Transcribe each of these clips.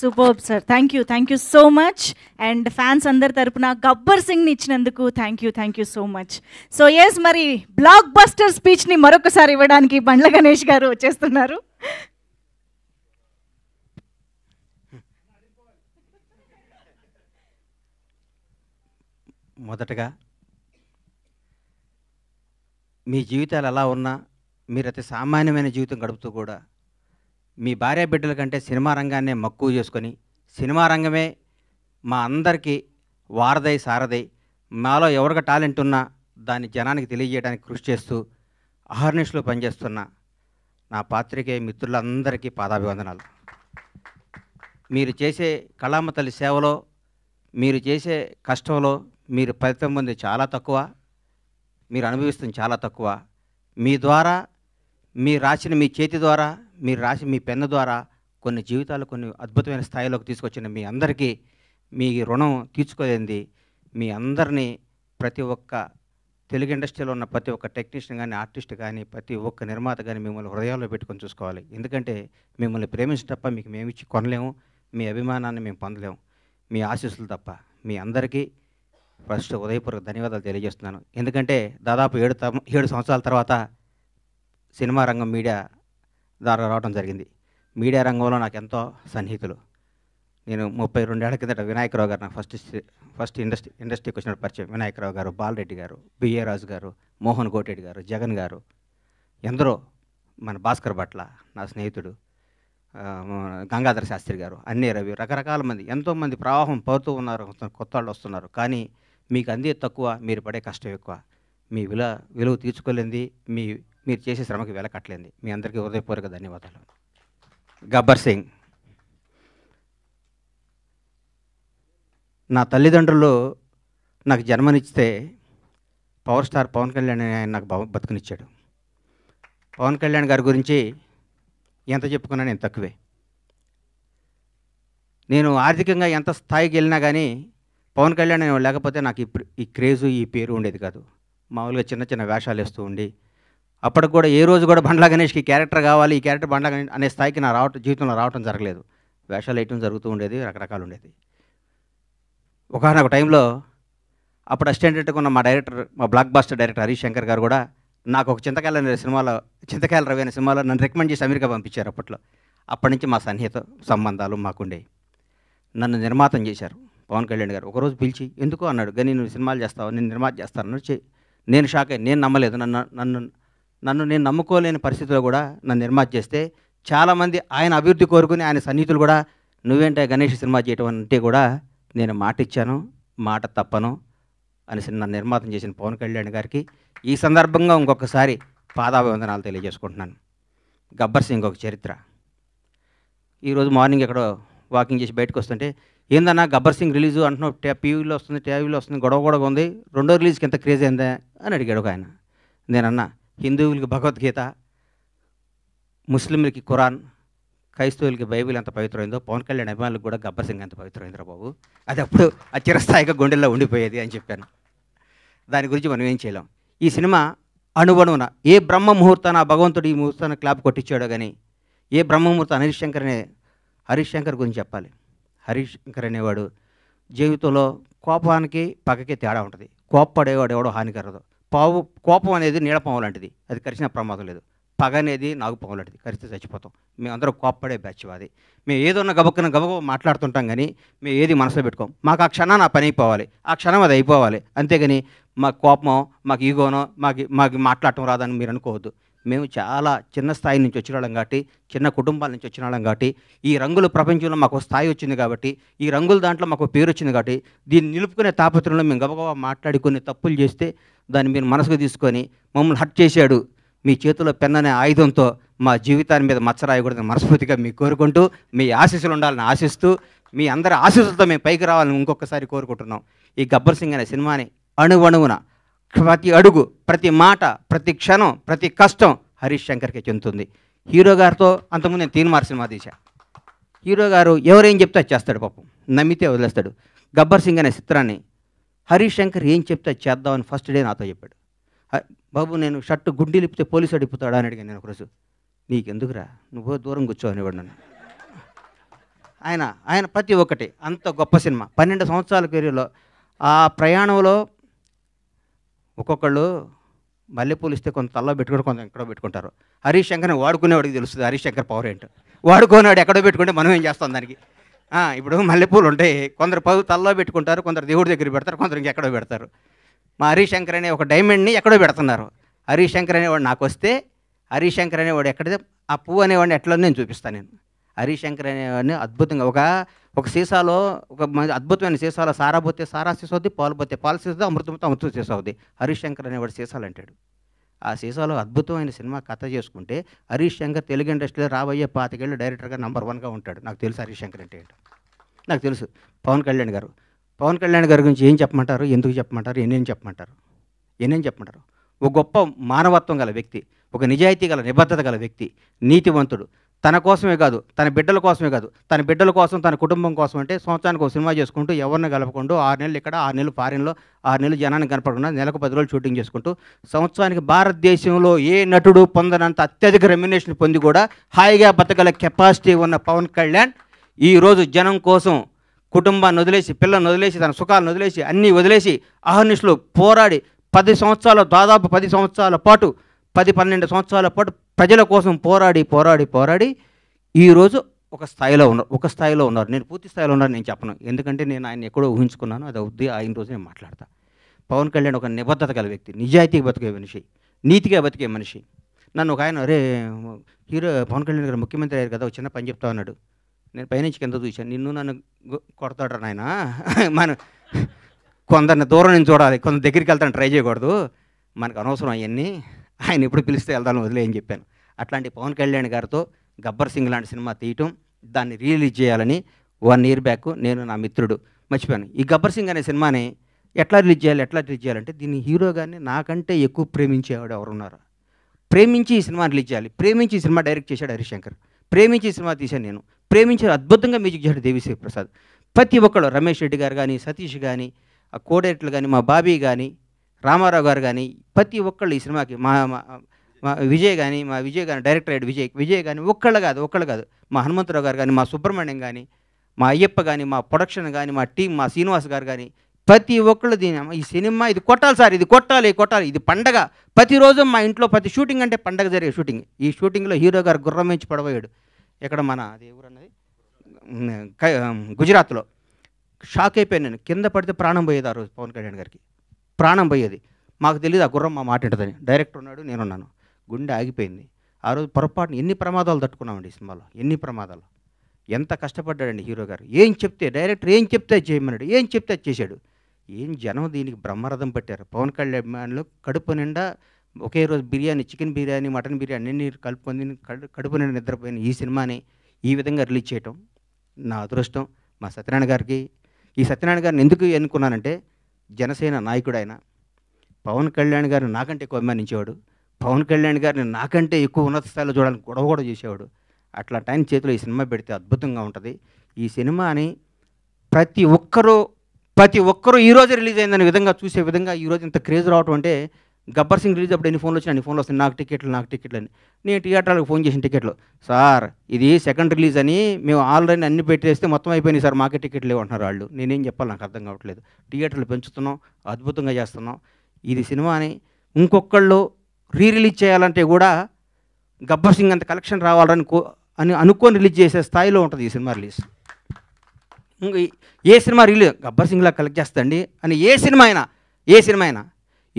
super sir thank you thank you so much and fans అందరి తరపున గబ్బర్ సింగ్ని ఇచ్చినందుకు thank you thank you so much so ఎస్ మరి బ్లాక్ బస్టర్ స్పీచ్ని మరొకసారి ఇవ్వడానికి బండ్ల గణేష్ గారు వచ్చేస్తున్నారు మొదటగా మీ జీవితాలు ఎలా ఉన్నా మీరు అతి సామాన్యమైన జీవితం గడుపుతూ కూడా మీ భార్య బిడ్డల కంటే సినిమా రంగాన్నే మక్కువ చేసుకొని సినిమా రంగమే మా అందరికీ వారదై సారదై మాలో ఎవరికి టాలెంట్ ఉన్నా దాన్ని జనానికి తెలియజేయడానికి కృషి చేస్తూ అహర్నిషులు పనిచేస్తున్న నా పాత్రికే మిత్రులందరికీ పాదాభివందనాలు మీరు చేసే కళామ తల్లి సేవలో మీరు చేసే కష్టంలో మీరు ఫలితం చాలా తక్కువ మీరు అనుభవిస్తుంది చాలా తక్కువ మీ ద్వారా మీరు రాసిన మీ చేతి ద్వారా మీరు రాసి మీ పెన్ను ద్వారా కొన్ని జీవితాలు కొన్ని అద్భుతమైన స్థాయిలోకి తీసుకొచ్చిన మీ అందరికీ మీ రుణం తీర్చుకోలేంది మీ అందరినీ ప్రతి ఒక్క తెలుగు ఇండస్ట్రీలో ఉన్న ప్రతి ఒక్క టెక్నీషియన్ కానీ ఆర్టిస్ట్ కానీ ప్రతి ఒక్క నిర్మాత కానీ మిమ్మల్ని హృదయాల్లో పెట్టుకొని చూసుకోవాలి ఎందుకంటే మిమ్మల్ని ప్రేమించిన తప్ప మీకు మేము ఇచ్చి కొనలేము మీ అభిమానాన్ని మేము పొందలేము మీ ఆశీస్సులు తప్ప మీ అందరికీ ఫస్ట్ ఉదయపూర్వక ధన్యవాదాలు తెలియజేస్తున్నాను ఎందుకంటే దాదాపు ఏడు ఏడు సంవత్సరాల తర్వాత సినిమా రంగం మీడియా ద్వారా రావడం జరిగింది మీడియా రంగంలో నాకు ఎంతో సన్నిహితులు నేను ముప్పై రెండేళ్ల కిందట వినాయకరావు గారు నాకు ఫస్ట్ ఫస్ట్ ఇండస్ట్రీ ఇండస్ట్రీకి వచ్చిన పరిచయం వినాయకరావు గారు బాలరెడ్డి గారు బిఏ రాజు గారు మోహన్ గోటెడ్డి గారు జగన్ గారు ఎందరో మన భాస్కర్ భట్ల నా స్నేహితుడు గంగాధర శాస్త్రి గారు అన్నీ రవి రకరకాల మంది ఎంతోమంది ప్రవాహం పడుతూ ఉన్నారు కొత్త వాళ్ళు వస్తున్నారు కానీ మీకు అందే తక్కువ మీరు పడే కష్టం ఎక్కువ మీ విలువ విలువ తీర్చుకోలేంది మీ మీరు చేసే శ్రమకి వెలకట్టలేంది మీ అందరికీ హృదయపూర్వక ధన్యవాదాలు గబ్బర్ సింగ్ నా తల్లిదండ్రులు నాకు జన్మనిస్తే పవర్ స్టార్ పవన్ కళ్యాణ్ ఆయన నాకు బతుకునిచ్చాడు పవన్ కళ్యాణ్ గారి గురించి ఎంత చెప్పుకున్నా నేను తక్కువే నేను ఆర్థికంగా ఎంత స్థాయికి వెళ్ళినా కానీ పవన్ కళ్యాణ్ లేకపోతే నాకు ఈ క్రేజు ఈ పేరు ఉండేది కాదు మామూలుగా చిన్న చిన్న వేషాలు వేస్తూ ఉండి అప్పటికి కూడా ఏ రోజు కూడా బండ్ల గణేష్కి క్యారెక్టర్ కావాలి ఈ క్యారెక్టర్ బండ్ల గణేష్ అనే స్థాయికి నా రావటం జీవితంలో రావటం జరగలేదు వేషాలు వేయటం జరుగుతూ ఉండేది రకరకాలు ఉండేది ఒకనొక టైంలో అప్పుడు అసిస్టెంట్గా ఉన్న మా డైరెక్టర్ మా blockbuster director Harish Shankar garu కూడా నాకు ఒక చింతకాయలు అనే సినిమాలో చింతకాయలు రవి అనే సినిమాలో నన్ను రికమెండ్ చేసి అమెరికా పంపించారు అప్పట్లో అప్పటి నుంచి మా సన్నిహిత సంబంధాలు మాకుండే నన్ను నిర్మాతం చేశారు పవన్ కళ్యాణ్ గారు ఒకరోజు పిలిచి ఎందుకు అన్నాడు కానీ నువ్వు సినిమాలు చేస్తావు నేను నిర్మాత చేస్తాను నేను షాక్ అయ్యి నేను నమ్మలేదు నన్ను నన్ను నన్ను నేను నమ్ముకోలేని పరిస్థితిలో కూడా నన్ను నిర్మాత చేస్తే చాలామంది ఆయన అభివృద్ధి కోరుకుని ఆయన సన్నిహితులు కూడా నువ్వేంటే గణేష్ సినిమా చేయటం అంటే కూడా నేను మాట ఇచ్చాను మాట తప్పను అనేసి సినిమా నిర్మాతం చేసిన పవన్ కళ్యాణ్ గారికి ఈ సందర్భంగా ఇంకొకసారి పాదాభివందనాలు తెలియజేసుకుంటున్నాను గబ్బర్ సింగ్ ఒక చరిత్ర ఈరోజు మార్నింగ్ ఎక్కడో వాకింగ్ చేసి బయటకు వస్తుంటే ఏందన్నా గబ్బర్ సింగ్ రిలీజ్ అంటున్నావు పీవీలో వస్తుంది టీవీలో వస్తుంది గొడవ గొడవ ఉంది రెండో రిలీజ్కి ఎంత క్రేజ్ అయిందా అని అడిగాడు ఒక ఆయన నేనన్నా హిందువులకి భగవద్గీత ముస్లింలకి ఖురాన్ క్రైస్తవులకి బైబిల్ ఎంత పవిత్రమైందో పవన్ కళ్యాణ్ అభిమానులకు కూడా గబ్బర్ సింగ్ ఎంత పవిత్రమైందిరా బాబు అది అప్పుడు ఆ చిరస్థాయిగా గుండెల్లో ఉండిపోయేది అని చెప్పాను దాని గురించి మనం ఏం చేయలేం ఈ సినిమా అణువణువున ఏ బ్రహ్మ ముహూర్తాన భగవంతుడు ఈ ముహూర్తాన్ని క్లాప్ కొట్టించాడో కానీ ఏ బ్రహ్మ ముహూర్తం హరీష్ శంకర్ అనే హరీష్ శంకర్ గురించి చెప్పాలి హరీష్ శంకర్ అనేవాడు జీవితంలో కోపానికి పగకి తేడా ఉంటుంది కోప్పడేవాడు ఎవడో హానికరదు పావు కోపం అనేది నీడపాము లాంటిది అది కరిచిన ప్రమాదం లేదు పగ అనేది నాగుపాము లాంటిది కరిస్తే చచ్చిపోతాం మేమందరం కోప్పడే బ్యాచ్ అది మేము ఉన్న గబక్కున గబక మాట్లాడుతుంటాం కానీ మేము ఏది మనసులో పెట్టుకోం మాకు ఆ క్షణాన్ని ఆ పని అయిపోవాలి ఆ క్షణం అది అయిపోవాలి అంతేగాని మాకు కోపమో మాకు ఈగోనో మాకు మాకు మాట్లాడటం రాదని మీరు అనుకోవద్దు మేము చాలా చిన్న స్థాయి నుంచి వచ్చిన వాళ్ళం కాబట్టి చిన్న కుటుంబాల నుంచి వచ్చిన వాళ్ళం కాబట్టి ఈ రంగుల ప్రపంచంలో మాకు స్థాయి వచ్చింది కాబట్టి ఈ రంగుల దాంట్లో మాకు పేరు వచ్చింది కాబట్టి దీన్ని నిలుపుకునే తాపత్రంలో మేము గబగబా మాట్లాడి కొన్ని తప్పులు చేస్తే దాన్ని మీరు మనసుకు తీసుకొని మమ్మల్ని హట్ చేశాడు మీ చేతిలో పెన్ననే ఆయుధంతో మా జీవితాన్ని మీద మచ్చరాయకూడదని మనస్ఫూర్తిగా మీకు కోరుకుంటూ మీ ఆశీస్సులు ఉండాలని ఆశిస్తూ మీ అందరి ఆశీస్సులతో మేము పైకి రావాలని ఇంకొకసారి కోరుకుంటున్నాం ఈ గబ్బర్ సింగ్ అనే సినిమాని అణువణువున ప్రతి అడుగు ప్రతి మాట ప్రతి క్షణం ప్రతి కష్టం హరీష్ శంకర్కే చెందుతుంది హీరో గారితో అంతకుముందు నేను తీన్మార్ సినిమా తీశా హీరో గారు ఎవరేం చెప్తే చేస్తాడు పాపం నమ్మితే వదిలేస్తాడు గబ్బర్ సింగ్ అనే చిత్రాన్ని హరీష్ శంకర్ ఏం చెప్తే చేద్దామని ఫస్ట్ డే నాతో చెప్పాడు బాబు నేను షర్టు గుండి లిపితే పోలీసు అడిగిపోతాడా అని అడిగాను నేను ఒకరోజు నీకెందుకురా నువ్వు దూరం కూర్చో అనేవాడు నన్ను ఆయన ఆయన ప్రతి ఒక్కటి అంత గొప్ప సినిమా పన్నెండు సంవత్సరాల కెరీర్లో ఆ ప్రయాణంలో ఒక్కొక్కళ్ళు మల్లెపూలు ఇస్తే కొంత తల్లో పెట్టుకుని కొంత ఎక్కడో పెట్టుకుంటారు హరీష్ శంకర్ని వాడుకునేవాడికి తెలుస్తుంది హరీష్ శంకర్ పవర్ ఏంటో వాడుకునేవాడు ఎక్కడో పెట్టుకుంటే మనం ఏం చేస్తాం దానికి ఇప్పుడు మల్లెపూలు ఉంటాయి కొందరు పదు తల్లో పెట్టుకుంటారు కొందరు దేవుడి దగ్గర పెడతారు కొందరు ఇంకెక్కడో పెడతారు మా హరిశంకర్ అనే ఒక డైమండ్ని ఎక్కడో పెడుతున్నారు హరిశంకర్ అనేవాడు నాకు వస్తే హరిశంకర్ అనేవాడు ఎక్కడితే ఆ పువ్వు అనేవాడిని ఎట్లా నేను చూపిస్తాను నేను హరిశంకర్ అనేవాడిని అద్భుతంగా ఒక ఒక సీసాలో ఒక అద్భుతమైన సీసాలో సారా పోతే సారా సీసా అవుద్ది పాలు పోతే పాలు సీసా అమృతంతో అమృతం సీసా అవుద్ది శంకర్ అనేవాడు సీసాలు అంటాడు ఆ సీసాలో అద్భుతమైన సినిమా కథ చేసుకుంటే హరీష్ శంకర్ తెలుగు ఇండస్ట్రీలో రాబోయే పాతికేళ్ళు డైరెక్టర్గా నెంబర్ వన్గా ఉంటాడు నాకు తెలుసు హరీష్ శంకర్ అంటే నాకు తెలుసు పవన్ కళ్యాణ్ గారు పవన్ కళ్యాణ్ గారి గురించి ఏం చెప్పమంటారు ఎందుకు చెప్పమంటారు ఎన్నేం చెప్పమంటారు ఎన్నేం చెప్పమంటారు ఒక గొప్ప మానవత్వం గల వ్యక్తి ఒక నిజాయితీ గల నిబద్ధత గల వ్యక్తి నీతివంతుడు తన కోసమే కాదు తన బిడ్డల కోసమే కాదు తన బిడ్డల కోసం తన కుటుంబం కోసం అంటే సంవత్సరానికి ఒక సినిమా చేసుకుంటూ ఎవరిని కలపకుండా ఆరు నెలలు ఇక్కడ ఆరు నెలలు ఫారిన్లో ఆరు నెలలు జనానికి కనపడకుండా నెలకు పది రోజులు షూటింగ్ చేసుకుంటూ సంవత్సరానికి భారతదేశంలో ఏ నటుడు పొందనంత అత్యధిక రెమ్యునేషన్ పొంది కూడా హాయిగా బతకల కెపాసిటీ ఉన్న పవన్ కళ్యాణ్ ఈరోజు జనం కోసం కుటుంబాన్ని వదిలేసి పిల్లలను వదిలేసి తన సుఖాలను వదిలేసి అన్నీ వదిలేసి అహర్నిశలు పోరాడి పది సంవత్సరాల దాదాపు పది సంవత్సరాల పాటు పది పన్నెండు సంవత్సరాల పాటు ప్రజల కోసం పోరాడి పోరాడి పోరాడి ఈరోజు ఒక స్థాయిలో ఉన్నారు ఒక స్థాయిలో ఉన్నారు నేను పూర్తి స్థాయిలో ఉన్నారు నేను చెప్పను ఎందుకంటే నేను ఆయన ఎక్కడో ఊహించుకున్నాను అది అవుద్ది ఆయన రోజు నేను మాట్లాడతా పవన్ కళ్యాణ్ ఒక నిబద్ధత గల వ్యక్తి నిజాయితీగా బతికే మనిషి నీతిగా బతికే మనిషి నన్ను ఒక ఆయన అరే హీరో పవన్ కళ్యాణ్ గారు ముఖ్యమంత్రి అయ్యారు కదా ఒక చిన్న పని చెప్తా ఉన్నాడు నేను పైనుంచి కింద చూశాను నిన్ను నన్ను కొడతాడు నాయన మన కొందరిని దూరం నుంచి చూడాలి కొంత దగ్గరికి వెళ్తాను ట్రై చేయకూడదు మనకు అనవసరం అవన్నీ ఆయన ఎప్పుడు పిలిస్తే వెళ్దాను వదిలే అని చెప్పాను అట్లాంటి పవన్ కళ్యాణ్ గారితో గబ్బర్ సింగ్ లాంటి సినిమా తీయటం దాన్ని రిలీజ్ చేయాలని వన్ ఇయర్ బ్యాక్ నేను నా మిత్రుడు మర్చిపోయాను ఈ గబ్బర్ సింగ్ అనే సినిమాని ఎట్లా రిలీజ్ చేయాలి ఎట్లా రిలీజ్ చేయాలంటే దీని హీరో గారిని నాకంటే ఎక్కువ ప్రేమించేవాడు ఎవరున్నారు ప్రేమించి ఈ సినిమా రిలీజ్ చేయాలి ప్రేమించి ఈ సినిమా డైరెక్ట్ చేశాడు హరిశంకర్ ప్రేమించి సినిమా తీశాను నేను ప్రేమించి అద్భుతంగా మ్యూజిక్ చేశాడు దేవిశ్రీ ప్రసాద్ ప్రతి ఒక్కళ్ళు రమేష్ రెడ్డి గారు కానీ సతీష్ కానీ ఆ కోడేట్లు కానీ మా బాబీ కానీ రామారావు గారు కానీ ప్రతి ఒక్కళ్ళు ఈ సినిమాకి మా మా విజయ్ కానీ మా విజయ్ కానీ డైరెక్టర్ అయ్యాడు విజయ్ విజయ్ కానీ ఒక్కళ్ళు కాదు ఒక్కళ్ళు కాదు మా హనుమంతరావు గారు కానీ మా సుబ్రహ్మణ్యం కానీ మా అయ్యప్ప కానీ మా ప్రొడక్షన్ కానీ మా టీం మా శ్రీనివాస్ గారు కానీ ప్రతి ఒక్కళ్ళు దీని ఈ సినిమా ఇది కొట్టాలి సార్ ఇది కొట్టాలి కొట్టాలి ఇది పండగ ప్రతిరోజు మా ఇంట్లో ప్రతి షూటింగ్ అంటే పండగ జరిగే షూటింగ్ ఈ షూటింగ్లో హీరో గారు గుర్రం వేయించి పడబోయాడు ఇక్కడ మన అది గుజరాత్లో షాక్ అయిపోయాను నేను కింద పడితే ప్రాణం పోయేది ఆ రోజు పవన్ కళ్యాణ్ గారికి ప్రాణం పోయేది మాకు తెలియదు ఆ గుర్రం మా మాట ఉంటుందని డైరెక్టర్ ఉన్నాడు నేనున్నాను గుండె ఆగిపోయింది ఆ రోజు పొరపాటున ఎన్ని ప్రమాదాలు తట్టుకున్నామండి ఈ సినిమాలో ఎన్ని ప్రమాదాలు ఎంత కష్టపడ్డాడండి హీరో గారు ఏం చెప్తే డైరెక్టర్ ఏం చెప్తే చేయమన్నాడు ఏం చెప్తే చేశాడు ఏం జనం దీనికి బ్రహ్మరథం పెట్టారు పవన్ కళ్యాణ్లో కడుపు నిండా ఒకే రోజు బిర్యానీ చికెన్ బిర్యానీ మటన్ బిర్యానీ అన్ని కలుపుకొని కడుపు నిండా నిద్రపోయిన ఈ సినిమాని ఈ విధంగా రిలీజ్ చేయటం నా అదృష్టం మా సత్యనారాయణ గారికి ఈ సత్యనారాయణ గారిని ఎందుకు ఎన్నుకున్నానంటే జనసేన నాయకుడైన పవన్ కళ్యాణ్ గారిని నాకంటే ఎక్కువ అభిమానించేవాడు పవన్ కళ్యాణ్ గారిని నాకంటే ఎక్కువ ఉన్నత స్థాయిలో చూడాలని గొడవ కూడా చేసేవాడు అట్లాంటి ఆయన చేతిలో ఈ సినిమా పెడితే అద్భుతంగా ఉంటుంది ఈ సినిమాని ప్రతి ఒక్కరూ ప్రతి ఒక్కరూ ఈరోజు రిలీజ్ అయిందనే విధంగా చూసే విధంగా ఈరోజు ఇంత క్రేజ్ రావటం అంటే గబ్బర్ సింగ్ రిలీజ్ అప్పుడు ఎన్ని ఫోన్లు వచ్చినా అన్ని ఫోన్లు వస్తాయి నాకు టికెట్లు నాకు టికెట్లు అని నేను థియేటర్లకు ఫోన్ చేసిన టికెట్లు సార్ ఇది సెకండ్ రిలీజ్ అని మేము ఆల్రెడీ అన్ని పెట్టేస్తే మొత్తం అయిపోయినాయి సార్ మాకే టికెట్లు లేవంటున్నారు వాళ్ళు నేనేం చెప్పాలి నాకు అర్థం కావట్లేదు థియేటర్లు పెంచుతున్నాం అద్భుతంగా చేస్తున్నాం ఇది సినిమాని ఇంకొకళ్ళు రీ రిలీజ్ చేయాలంటే కూడా గబ్బర్ సింగ్ అంత కలెక్షన్ రావాలని కో అని అనుకొని రిలీజ్ చేసే స్థాయిలో ఉంటుంది ఈ సినిమా రిలీజ్ ఏ సినిమా రిలీజ్ గబ్బర్ సింగ్లా కలెక్ట్ చేస్తండి అని ఏ సినిమా అయినా ఏ సినిమా అయినా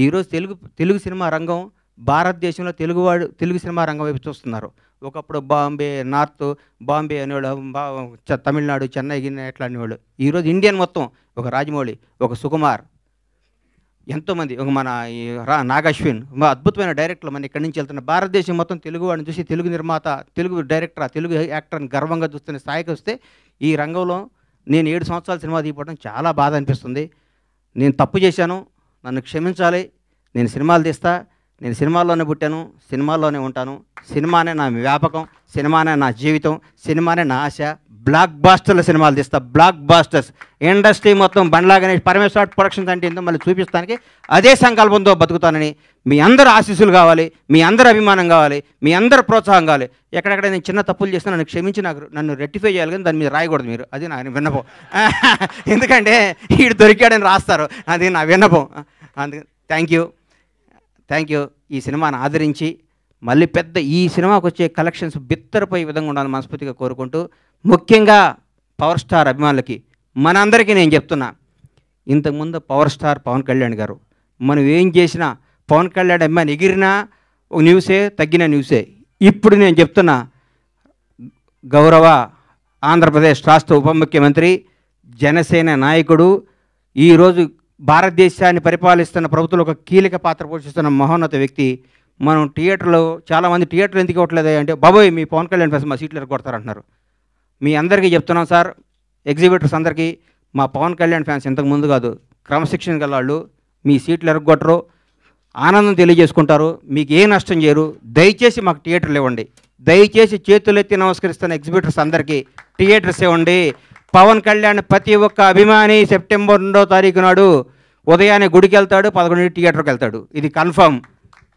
ఈరోజు తెలుగు తెలుగు సినిమా రంగం భారతదేశంలో తెలుగువాడు తెలుగు సినిమా రంగం వైపు చూస్తున్నారు ఒకప్పుడు బాంబే నార్త్ బాంబే అనేవాడు తమిళనాడు చెన్నై గిన్నె ఎట్లా అనేవాడు ఈరోజు ఇండియన్ మొత్తం ఒక రాజమౌళి ఒక సుకుమార్ ఎంతోమంది ఒక మన రా నాగశ్విన్ అద్భుతమైన డైరెక్టర్లు మన ఇక్కడి నుంచి వెళ్తున్న భారతదేశం మొత్తం తెలుగు వాడిని చూసి తెలుగు నిర్మాత తెలుగు డైరెక్టర్ తెలుగు యాక్టర్ గర్వంగా చూస్తున్న స్థాయికి వస్తే ఈ రంగంలో నేను ఏడు సంవత్సరాల సినిమా తీయపడం చాలా బాధ అనిపిస్తుంది నేను తప్పు చేశాను నన్ను క్షమించాలి నేను సినిమాలు తీస్తా నేను సినిమాల్లోనే పుట్టాను సినిమాల్లోనే ఉంటాను సినిమానే నా వ్యాపకం సినిమానే నా జీవితం సినిమానే నా ఆశ బ్లాక్ బాస్టర్ల సినిమాలు తీస్తా బ్లాక్ బాస్టర్స్ ఇండస్ట్రీ మొత్తం బండ్లా గణేష్ పరమేశ్వర ప్రొడక్షన్స్ అంటే ఏందో మళ్ళీ చూపిస్తానికి అదే సంకల్పంతో బతుకుతానని మీ అందరు ఆశీస్సులు కావాలి మీ అందరు అభిమానం కావాలి మీ అందరు ప్రోత్సాహం కావాలి ఎక్కడెక్కడ నేను చిన్న తప్పులు చేస్తే నన్ను క్షమించి నాకు నన్ను రెక్టిఫై చేయాలి కానీ దాని మీద రాయకూడదు మీరు అది నా విన్నపం ఎందుకంటే వీడు దొరికాడని రాస్తారు అది నా విన్నపం అందుకని థ్యాంక్ యూ థ్యాంక్ యూ ఈ సినిమాను ఆదరించి మళ్ళీ పెద్ద ఈ సినిమాకు వచ్చే కలెక్షన్స్ బిత్తరపోయే విధంగా ఉండాలని మనస్ఫూర్తిగా కోరుకుంటూ ముఖ్యంగా పవర్ స్టార్ అభిమానులకి మనందరికీ నేను చెప్తున్నా ఇంతకుముందు పవర్ స్టార్ పవన్ కళ్యాణ్ గారు మనం ఏం చేసినా పవన్ కళ్యాణ్ అభిమాని ఎగిరినా న్యూసే తగ్గిన న్యూసే ఇప్పుడు నేను చెప్తున్నా గౌరవ ఆంధ్రప్రదేశ్ రాష్ట్ర ఉప ముఖ్యమంత్రి జనసేన నాయకుడు ఈరోజు భారతదేశాన్ని పరిపాలిస్తున్న ప్రభుత్వంలో ఒక కీలక పాత్ర పోషిస్తున్న మహోన్నత వ్యక్తి మనం థియేటర్లో చాలామంది థియేటర్ ఎందుకు ఇవ్వట్లేదు అంటే బాబోయ్ మీ పవన్ కళ్యాణ్ ఫస్ట్ మా సీట్లు కొడతారంటున్నారు మీ అందరికీ చెప్తున్నాం సార్ ఎగ్జిబిటర్స్ అందరికీ మా పవన్ కళ్యాణ్ ఫ్యాన్స్ ఇంతకు ముందు కాదు క్రమశిక్షణ గల వాళ్ళు మీ సీట్లు ఎరగొట్టరు ఆనందం తెలియజేసుకుంటారు మీకు ఏ నష్టం చేయరు దయచేసి మాకు థియేటర్లు ఇవ్వండి దయచేసి చేతులెత్తి నమస్కరిస్తున్న ఎగ్జిబిటర్స్ అందరికీ థియేటర్స్ ఇవ్వండి పవన్ కళ్యాణ్ ప్రతి ఒక్క అభిమాని సెప్టెంబర్ రెండో తారీఖు నాడు ఉదయాన్నే గుడికి వెళ్తాడు పదకొండు థియేటర్కి వెళ్తాడు ఇది కన్ఫర్మ్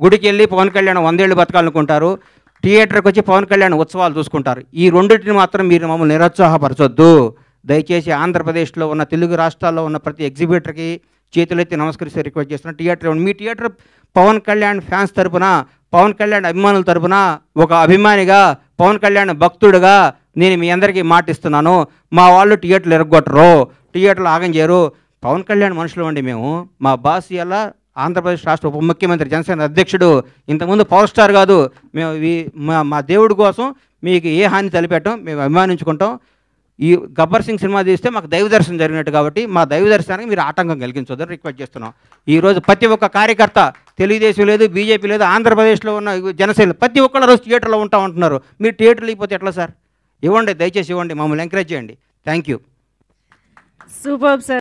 గుడికి వెళ్ళి పవన్ కళ్యాణ్ వందేళ్ళు బతకాలనుకుంటారు థియేటర్కి వచ్చి పవన్ కళ్యాణ్ ఉత్సవాలు చూసుకుంటారు ఈ రెండింటిని మాత్రం మీరు మమ్మల్ని నిరుత్సాహపరచొద్దు దయచేసి ఆంధ్రప్రదేశ్లో ఉన్న తెలుగు రాష్ట్రాల్లో ఉన్న ప్రతి ఎగ్జిబిటర్కి చేతులెత్తి నమస్కరిస్తే రిక్వెస్ట్ చేస్తున్నా థియేటర్ మీ థియేటర్ పవన్ కళ్యాణ్ ఫ్యాన్స్ తరపున పవన్ కళ్యాణ్ అభిమానుల తరపున ఒక అభిమానిగా పవన్ కళ్యాణ్ భక్తుడుగా నేను మీ అందరికీ మాటిస్తున్నాను మా వాళ్ళు థియేటర్లు ఎరగొట్టరు థియేటర్లు ఆగం చేయరు పవన్ కళ్యాణ్ మనుషులు అండి మేము మా బాస్ ఎలా ఆంధ్రప్రదేశ్ రాష్ట్ర ఉప ముఖ్యమంత్రి జనసేన అధ్యక్షుడు ఇంతకుముందు పవర్ స్టార్ కాదు మేము మా మా దేవుడి కోసం మీకు ఏ హాని తలపెట్టం మేము అభిమానించుకుంటాం ఈ గబ్బర్ సింగ్ సినిమా తీస్తే మాకు దైవ దర్శనం జరిగినట్టు కాబట్టి మా దైవ దర్శనానికి మీరు ఆటంకం కలిగించొద్దని రిక్వెస్ట్ చేస్తున్నాం ఈరోజు ప్రతి ఒక్క కార్యకర్త తెలుగుదేశం లేదు బీజేపీ లేదు ఆంధ్రప్రదేశ్లో ఉన్న జనసేన ప్రతి ఒక్కళ్ళ రోజు థియేటర్లో ఉంటా ఉంటున్నారు మీరు థియేటర్లు అయిపోతే ఎట్లా సార్ ఇవ్వండి దయచేసి ఇవ్వండి మమ్మల్ని ఎంకరేజ్ చేయండి థ్యాంక్ యూ సూపర్ సార్